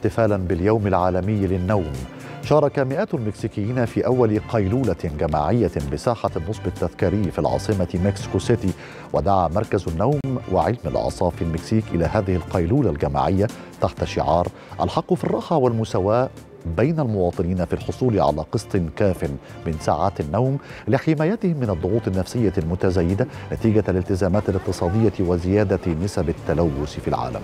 احتفالا باليوم العالمي للنوم شارك مئات المكسيكيين في أول قيلولة جماعية بساحة النصب التذكاري في العاصمة مكسيكو سيتي ودعا مركز النوم وعلم الأعصاب في المكسيك إلى هذه القيلولة الجماعية تحت شعار الحق في الراحة والمساواة بين المواطنين في الحصول على قسط كاف من ساعات النوم لحمايتهم من الضغوط النفسية المتزايدة نتيجة الالتزامات الاقتصادية وزيادة نسب التلوث في العالم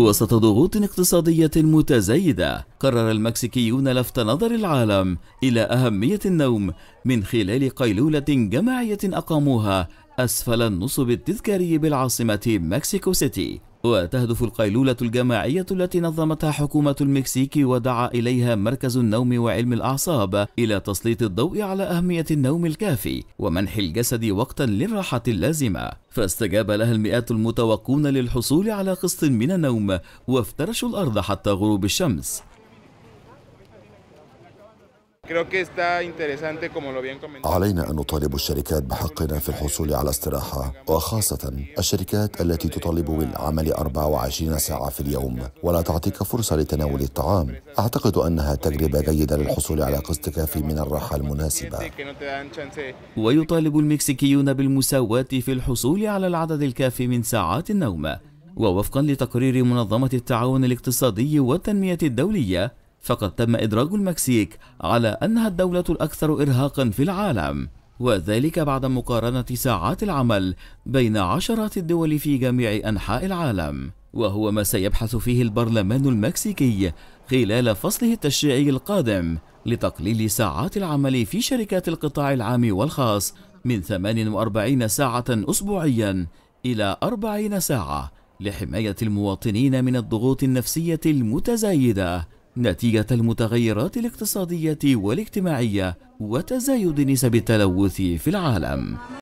وسط ضغوط اقتصادية متزايدة قرر المكسيكيون لفت نظر العالم إلى أهمية النوم من خلال قيلولة جماعية أقاموها أسفل النصب التذكاري بالعاصمة مكسيكو سيتي وتهدف القيلولة الجماعية التي نظمتها حكومة المكسيك ودعا إليها مركز النوم وعلم الأعصاب إلى تسليط الضوء على أهمية النوم الكافي ومنح الجسد وقتا للراحة اللازمة فاستجاب لها المئات المتوقون للحصول على قسط من النوم وافترشوا الأرض حتى غروب الشمس علينا أن نطالب الشركات بحقنا في الحصول على استراحة وخاصة الشركات التي تطالب بالعمل 24 ساعة في اليوم ولا تعطيك فرصة لتناول الطعام أعتقد أنها تجربة جيدة للحصول على قسط كافي من الراحة المناسبة ويطالب المكسيكيون بالمساواة في الحصول على العدد الكافي من ساعات النوم ووفقا لتقرير منظمة التعاون الاقتصادي والتنمية الدولية فقد تم إدراج المكسيك على أنها الدولة الأكثر إرهاقا في العالم وذلك بعد مقارنة ساعات العمل بين عشرات الدول في جميع أنحاء العالم وهو ما سيبحث فيه البرلمان المكسيكي خلال فصله التشريعي القادم لتقليل ساعات العمل في شركات القطاع العام والخاص من 48 ساعة أسبوعيا إلى 40 ساعة لحماية المواطنين من الضغوط النفسية المتزايدة نتيجة المتغيرات الاقتصادية والاجتماعية وتزايد نسب التلوث في العالم